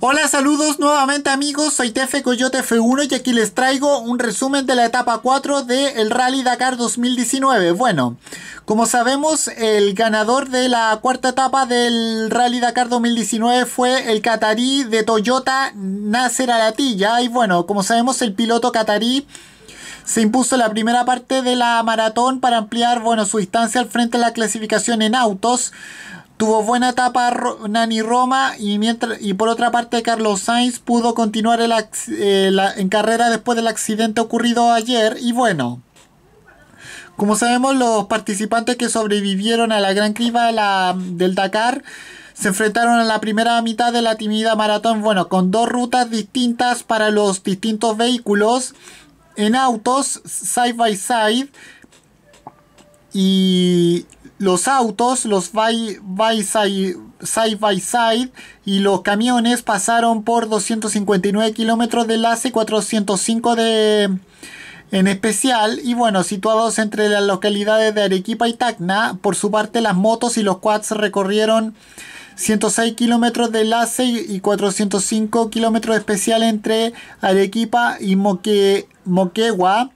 Hola, saludos nuevamente amigos, soy Tefe Coyote F1 y aquí les traigo un resumen de la etapa 4 del Rally Dakar 2019. Bueno, como sabemos, el ganador de la cuarta etapa del Rally Dakar 2019 fue el catarí de Toyota Nasser Alatilla. Y bueno, como sabemos, el piloto catarí se impuso la primera parte de la maratón para ampliar bueno, su distancia al frente de la clasificación en autos. Tuvo buena etapa Nani Roma y, mientras, y por otra parte Carlos Sainz pudo continuar eh, en carrera después del accidente ocurrido ayer y bueno. Como sabemos los participantes que sobrevivieron a la gran criba del Dakar se enfrentaron a la primera mitad de la tímida maratón, bueno, con dos rutas distintas para los distintos vehículos en autos side by side y los autos, los by, side, side, by side y los camiones pasaron por 259 kilómetros de enlace, 405 de en especial y bueno, situados entre las localidades de Arequipa y Tacna, por su parte las motos y los quads recorrieron 106 kilómetros de enlace y 405 kilómetros especial entre Arequipa y Moque, Moquegua.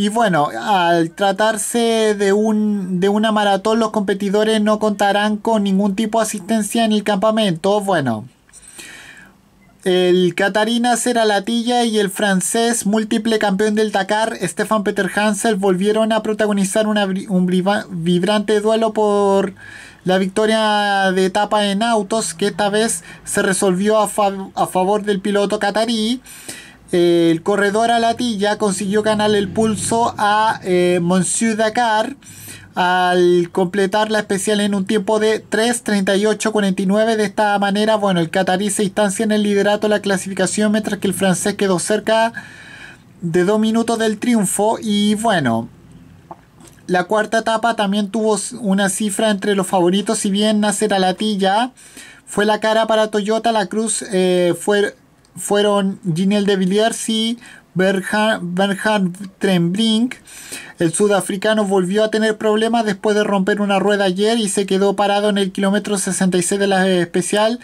Y bueno, al tratarse de, un, de una maratón, los competidores no contarán con ningún tipo de asistencia en el campamento. Bueno, el Catarina la Latilla y el francés múltiple campeón del Dakar, Stefan Peter Hansel, volvieron a protagonizar un vibrante duelo por la victoria de etapa en autos, que esta vez se resolvió a favor del piloto catarí el corredor a latilla consiguió ganar el pulso a eh, Monsieur Dakar al completar la especial en un tiempo de 3.38.49. De esta manera, bueno, el catarí se instancia en el liderato de la clasificación, mientras que el francés quedó cerca de dos minutos del triunfo. Y bueno, la cuarta etapa también tuvo una cifra entre los favoritos, si bien nacer a latilla fue la cara para Toyota, la cruz eh, fue fueron Ginel de y Bernhard, Bernhard Tremblink. El sudafricano volvió a tener problemas después de romper una rueda ayer y se quedó parado en el kilómetro 66 de la especial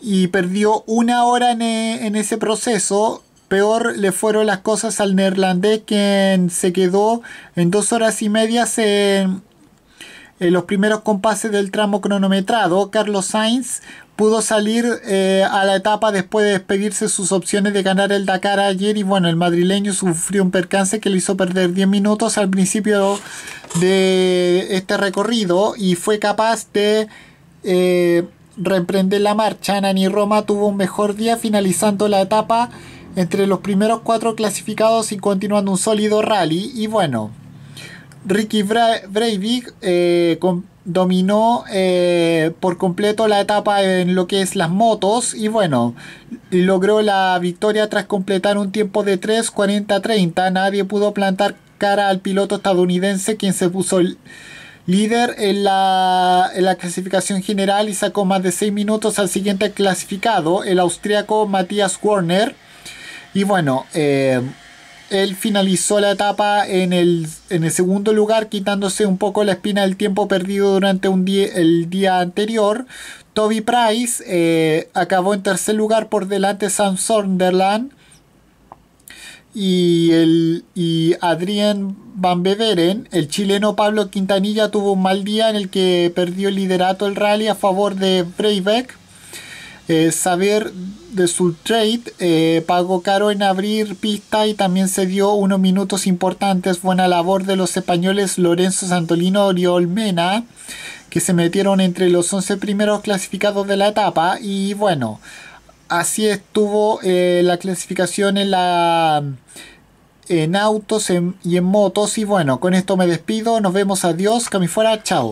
y perdió una hora en, eh, en ese proceso. Peor le fueron las cosas al neerlandés, quien se quedó en dos horas y media en en eh, los primeros compases del tramo cronometrado, Carlos Sainz pudo salir eh, a la etapa después de despedirse sus opciones de ganar el Dakar ayer y bueno, el madrileño sufrió un percance que le hizo perder 10 minutos al principio de este recorrido y fue capaz de eh, reemprender la marcha. Nani Roma tuvo un mejor día finalizando la etapa entre los primeros cuatro clasificados y continuando un sólido rally y bueno, Ricky Breivik eh, dominó eh, por completo la etapa en lo que es las motos y bueno, logró la victoria tras completar un tiempo de 3.40-30. Nadie pudo plantar cara al piloto estadounidense quien se puso líder en la, clasificación general y sacó más de 6 minutos al siguiente clasificado, el austriaco Matthias Warner. Y bueno, eh, él finalizó la etapa en el, segundo lugar, quitándose un poco la espina del tiempo perdido durante un el día anterior. Toby Price eh, acabó en tercer lugar por delante Sam Sunderland y, el, y Adrián Van Beveren, el chileno Pablo Quintanilla tuvo un mal día en el que perdió el liderato del rally a favor de Breivik saber eh, de su trade eh, pagó caro en abrir pista y también se dio unos minutos importantes. Buena labor de los españoles Lorenzo Santolino Olmena que se metieron entre los 11 primeros clasificados de la etapa. Y bueno, así estuvo eh, la clasificación en la en autos y en motos. Y bueno, con esto me despido. Nos vemos. Adiós. fuera, Chao.